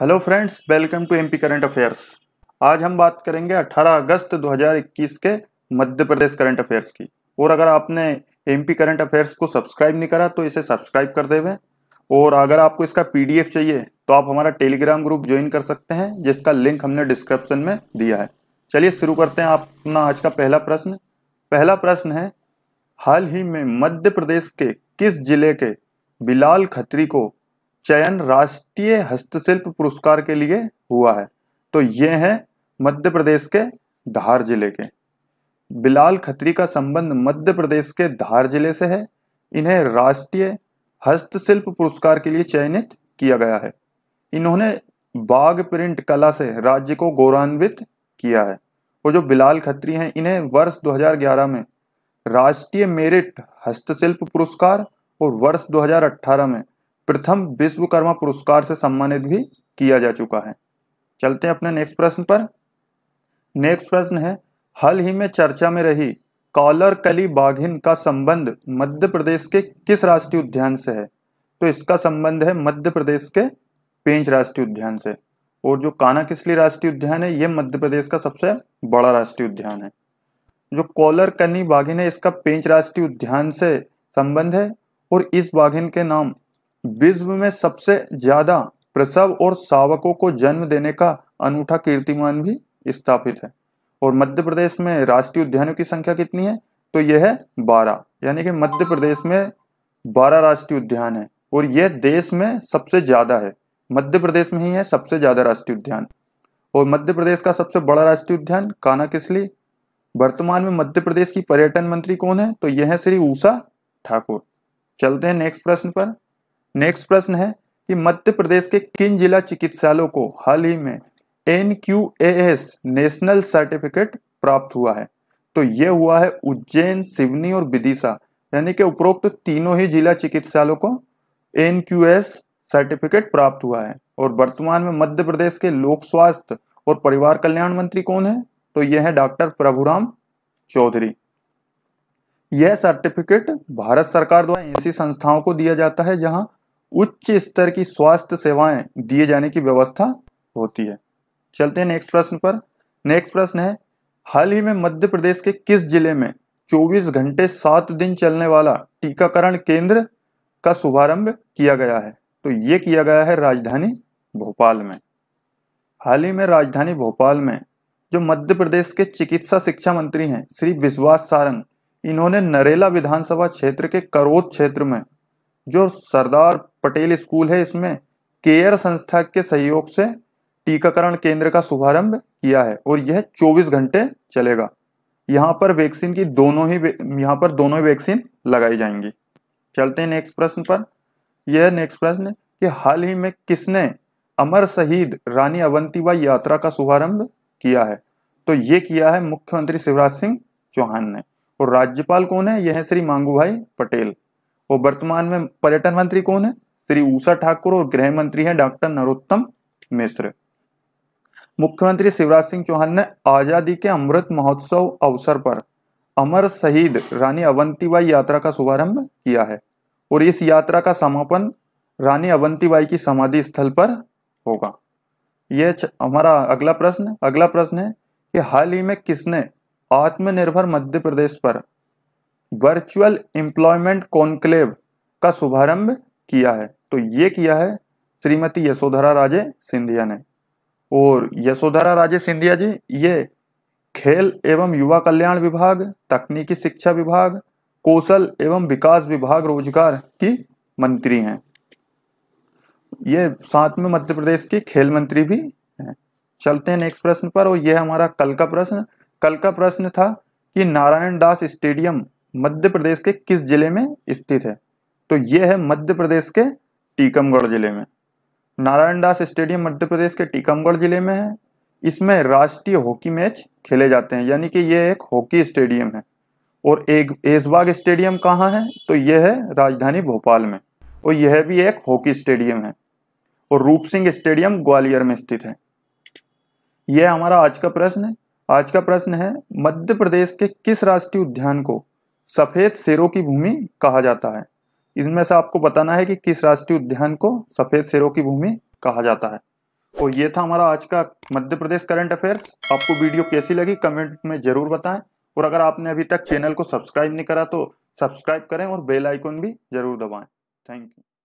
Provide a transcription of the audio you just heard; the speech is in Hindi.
hello friends welcome to MP current affairs आज हम बात करेंगे 18 अगस्त 2021 के मध्य प्रदेश करंट अफेयर्स की और अगर आपने एमपी करंट अफेयर्स को सब्सक्राइब नहीं करा तो इसे सब्सक्राइब कर देवें और अगर आपको इसका पीडीएफ चाहिए तो आप हमारा टेलीग्राम ग्रुप ज्वाइन कर सकते हैं जिसका लिंक हमने डिस्क्रिप्शन में दिया है चलिए शुरू करते हैं अपना आज का पहला प्रश्न पहला प्रश्न है हाल ही में मध्य प्रदेश के किस जिले के बिलाल खत्री को चयन राष्ट्रीय हस्तशिल्प पुरस्कार के लिए हुआ है तो ये है मध्य प्रदेश के धार जिले के बिलाल खत्री का संबंध मध्य प्रदेश के धार जिले से है इन्हें राष्ट्रीय हस्तशिल्प पुरस्कार के लिए चयनित किया गया है इन्होंने बाघ प्रिंट कला से राज्य को गौरवान्वित किया है और जो बिलाल खत्री हैं इन्हें वर्ष 2011 में राष्ट्रीय मेरिट हस्तशिल्प पुरस्कार और वर्ष 2018 में प्रथम विश्वकर्मा पुरस्कार से सम्मानित भी किया जा चुका है चलते हैं अपने नेक्स्ट प्रश्न पर नेक्स्ट प्रश्न है हाल ही में चर्चा में रही कॉलर कली बाघिन का संबंध मध्य प्रदेश के किस राष्ट्रीय उद्यान से है तो इसका संबंध है मध्य प्रदेश के पेंच राष्ट्रीय उद्यान से और जो काना किसली राष्ट्रीय उद्यान है यह मध्य प्रदेश का सबसे बड़ा राष्ट्रीय उद्यान है जो कॉलर कनी बाघिन है इसका पेंच राष्ट्रीय उद्यान से संबंध है और इस बाघिन के नाम विश्व में सबसे ज्यादा प्रसव और सावकों को जन्म देने का अनूठा कीर्तिमान भी स्थापित है और मध्य प्रदेश में राष्ट्रीय उद्यानों की संख्या कितनी है तो यह है बारह यानी कि मध्य प्रदेश में बारह राष्ट्रीय उद्यान है और यह देश में सबसे ज्यादा है मध्य प्रदेश में ही है सबसे ज्यादा राष्ट्रीय उद्यान और मध्य प्रदेश का सबसे बड़ा राष्ट्रीय उद्यान काना किसली वर्तमान में मध्य प्रदेश की पर्यटन मंत्री कौन है तो यह है श्री उषा ठाकुर चलते हैं नेक्स्ट प्रश्न पर नेक्स्ट प्रश्न है कि मध्य प्रदेश के किन जिला चिकित्सालयों को हाल ही में N Q A S national certificate प्राप्त हुआ है तो यह हुआ है उज्जैन सिवनी और विदिशा यानी कि उपरोक्त तीनों ही जिला चिकित्सालयों को एन क्यू एस सर्टिफिकेट प्राप्त हुआ है और वर्तमान में मध्य प्रदेश के लोक स्वास्थ्य और परिवार कल्याण मंत्री कौन है तो यह है डॉक्टर प्रभुराम चौधरी यह सर्टिफिकेट भारत सरकार द्वारा ऐसी संस्थाओं को दिया जाता है जहां उच्च स्तर की स्वास्थ्य सेवाएं दिए जाने की व्यवस्था होती है चलते हैं नेक्स्ट प्रश्न पर नेक्स्ट प्रश्न है हाल ही में मध्य प्रदेश के किस जिले में 24 घंटे सात दिन चलने वाला टीकाकरण केंद्र का शुभारंभ किया गया है तो ये किया गया है राजधानी भोपाल में हाल ही में राजधानी भोपाल में जो मध्य प्रदेश के चिकित्सा शिक्षा मंत्री हैं श्री विश्वास सारंग इन्होंने नरेला विधानसभा क्षेत्र के करोत क्षेत्र में जो सरदार पटेल स्कूल है इसमें केयर संस्था के सहयोग से टीकाकरण केंद्र का शुभारंभ किया है और यह 24 घंटे चलेगा यहाँ पर वैक्सीन की दोनों ही यहाँ पर दोनों ही वैक्सीन लगाई जाएंगी चलते हैं नेक्स्ट प्रश्न पर यह नेक्स्ट प्रश्न कि हाल ही में किसने अमर शहीद रानी अवंतीबाई यात्रा का शुभारंभ किया है तो ये किया है मुख्यमंत्री शिवराज सिंह चौहान ने और राज्यपाल कौन है यह है श्री मांगू भाई पटेल और वर्तमान में पर्यटन मंत्री कौन है श्री उषा ठाकुर और गृह मंत्री हैं डॉक्टर नरोत्तम मिश्र मुख्यमंत्री शिवराज सिंह चौहान ने आजादी के अमृत महोत्सव अवसर पर अमर शहीद रानी अवंतीबाई यात्रा का शुभारंभ किया है और इस यात्रा का समापन रानी अवंतीबाई की समाधि स्थल पर होगा यह हमारा अगला प्रश्न अगला प्रश्न है कि हाल ही में किसने आत्मनिर्भर मध्य प्रदेश पर वर्चुअल एम्प्लॉयमेंट कॉन्क्लेव का शुभारंभ किया है तो ये किया है श्रीमती यशोधरा राजे सिंधिया ने और यशोधरा राजे सिंधिया जी ये खेल एवं युवा कल्याण विभाग तकनीकी शिक्षा विभाग कौशल एवं विकास विभाग रोजगार की मंत्री हैं ये साथ में मध्य प्रदेश की खेल मंत्री भी हैं चलते हैं नेक्स्ट प्रश्न पर और यह हमारा कल का प्रश्न कल का प्रश्न था कि नारायण दास स्टेडियम मध्य प्रदेश के किस जिले में स्थित है तो यह है मध्य प्रदेश के टीकमगढ़ जिले में नारायण दास स्टेडियम मध्य प्रदेश के टीकमगढ़ जिले में है इसमें राष्ट्रीय हॉकी मैच खेले जाते हैं यानी कि यह एक हॉकी स्टेडियम है और एक एजबाग स्टेडियम कहाँ है तो यह है राजधानी भोपाल में और यह भी एक हॉकी स्टेडियम है और रूप सिंह स्टेडियम ग्वालियर में स्थित है यह हमारा आज का प्रश्न है आज का प्रश्न है मध्य प्रदेश के किस राष्ट्रीय उद्यान को सफेद शेरों की भूमि कहा जाता है इनमें से आपको बताना है कि किस राष्ट्रीय उद्यान को सफेद शेरों की भूमि कहा जाता है और ये था हमारा आज का मध्य प्रदेश करंट अफेयर्स आपको वीडियो कैसी लगी कमेंट में जरूर बताएं और अगर आपने अभी तक चैनल को सब्सक्राइब नहीं करा तो सब्सक्राइब करें और बेल आइकन भी जरूर दबाएं थैंक यू